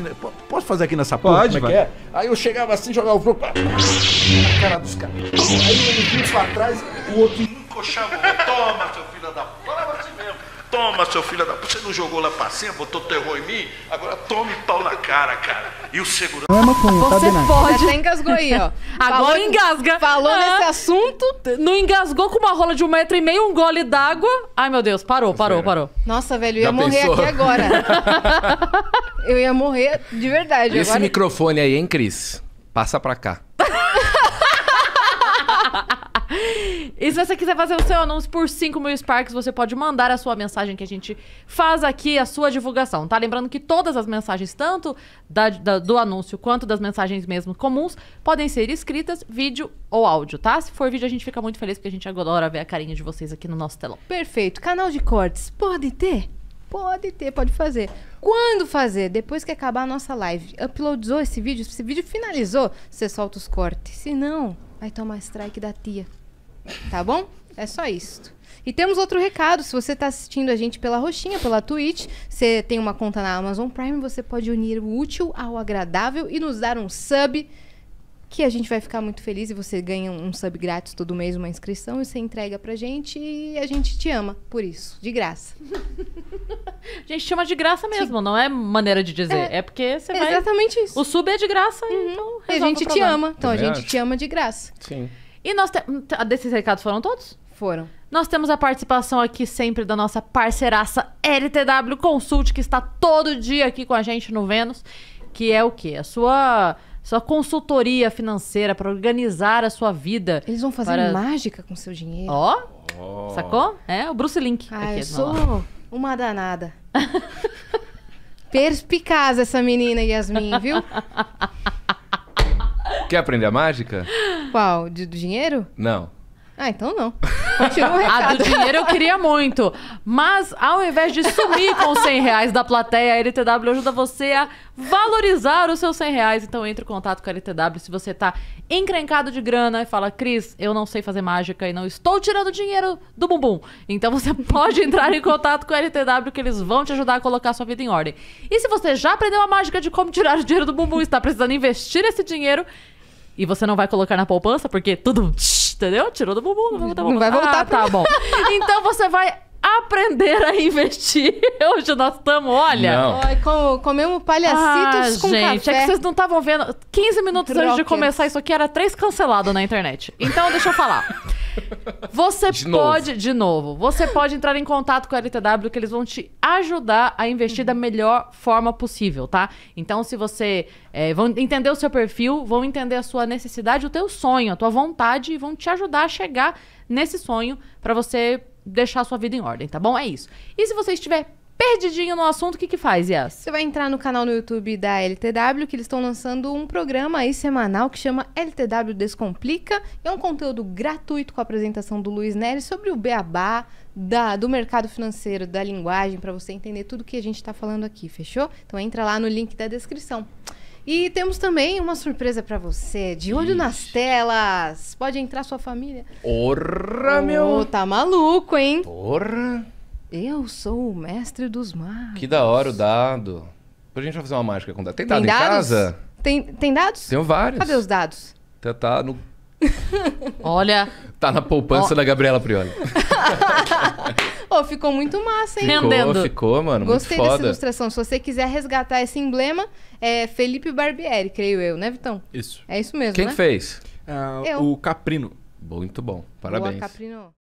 assim, né? posso fazer aqui nessa porra? Pode, como é é? Aí eu chegava assim, jogava o jogo. Na cara dos caras. Aí ele vinha pra trás, o outro encoxava. Toma, seu filho da puta. Toma, seu filho da puta. Você não jogou lá pra cima, botou terror em mim? Agora tome pau na cara, cara. E o segurança. Tá Você tá pode. Você engasgou aí, ó. Agora falou, engasga. Falou ah, nesse assunto. Não engasgou com uma rola de um metro e meio, um gole d'água. Ai, meu Deus, parou, parou, é. parou. Nossa, velho, eu ia Já morrer pensou? aqui agora. eu ia morrer de verdade. E agora... esse microfone aí, hein, Cris? Passa pra cá. E se você quiser fazer o seu anúncio por 5 mil Sparks, você pode mandar a sua mensagem que a gente faz aqui, a sua divulgação, tá? Lembrando que todas as mensagens, tanto da, da, do anúncio quanto das mensagens mesmo comuns, podem ser escritas, vídeo ou áudio, tá? Se for vídeo, a gente fica muito feliz porque a gente adora ver a carinha de vocês aqui no nosso telão. Perfeito. Canal de cortes, pode ter? Pode ter, pode fazer. Quando fazer? Depois que acabar a nossa live. Uploadou esse vídeo? Esse vídeo finalizou, você solta os cortes. Se não, vai tomar strike da tia. Tá bom? É só isso. E temos outro recado, se você está assistindo a gente pela Roxinha, pela Twitch, você tem uma conta na Amazon Prime, você pode unir o útil ao agradável e nos dar um sub, que a gente vai ficar muito feliz e você ganha um sub grátis todo mês, uma inscrição, e você entrega pra gente e a gente te ama por isso, de graça. a gente chama de graça mesmo, Sim. não é maneira de dizer, é, é porque você é vai... Exatamente isso. O sub é de graça, uhum. então A gente te ama, então a gente acho. te ama de graça. Sim. E nós temos. Desses recados foram todos? Foram. Nós temos a participação aqui sempre da nossa parceiraça LTW Consult, que está todo dia aqui com a gente no Vênus, que é o quê? A sua sua consultoria financeira para organizar a sua vida. Eles vão fazer para... mágica com seu dinheiro. Ó, oh, oh. sacou? É, o Bruce Link. Ah, aqui, eu sou uma danada. Perspicaz essa menina Yasmin, viu? Quer aprender a mágica? Qual? De, do dinheiro? Não. Ah, então não. Continua o ah, recado. do dinheiro eu queria muito. Mas ao invés de sumir com 100 reais da plateia, a LTW ajuda você a valorizar os seus 100 reais. Então entre em contato com a LTW se você tá encrencado de grana e fala, Cris, eu não sei fazer mágica e não estou tirando dinheiro do bumbum. Então você pode entrar em contato com a LTW que eles vão te ajudar a colocar a sua vida em ordem. E se você já aprendeu a mágica de como tirar o dinheiro do bumbum e está precisando investir esse dinheiro, e você não vai colocar na poupança porque tudo, entendeu? Tirou do bumbum, não vai voltar. Não vai voltar ah, tá bom. então você vai aprender a investir. Hoje nós estamos, olha. Ai, com, comemos palhacitos ah, com gente, café. é que vocês não estavam vendo. 15 minutos antes de começar isso aqui era três cancelado na internet. Então deixa eu falar. Você de pode, novo. de novo, você pode entrar em contato com a LTW que eles vão te ajudar a investir uhum. da melhor forma possível, tá? Então, se você é, vão entender o seu perfil, vão entender a sua necessidade, o teu sonho, a tua vontade e vão te ajudar a chegar nesse sonho para você deixar a sua vida em ordem, tá bom? É isso. E se você estiver perdidinho no assunto, o que que faz, Yas? Você vai entrar no canal no YouTube da LTW, que eles estão lançando um programa aí semanal que chama LTW Descomplica. É um conteúdo gratuito com a apresentação do Luiz Nery sobre o beabá da, do mercado financeiro, da linguagem, para você entender tudo que a gente está falando aqui, fechou? Então entra lá no link da descrição. E temos também uma surpresa para você. De olho Ixi. nas telas. Pode entrar sua família. Porra, oh, meu. Tá maluco, hein? Porra. Eu sou o mestre dos magos. Que da hora o dado. Pra gente fazer uma mágica com dado. Tem dado tem em dados? casa? Tem, tem dados? Tenho vários. Cadê os dados? Tá, tá no. Olha. Tá na poupança da Gabriela Prioli. oh, ficou muito massa, hein? Ficou, Rendendo. ficou, mano. Gostei muito dessa ilustração. Se você quiser resgatar esse emblema, é Felipe Barbieri, creio eu, né, Vitão? Isso. É isso mesmo, Quem né? fez? É, eu. o Caprino. Muito bom. Parabéns. Boa, Caprino.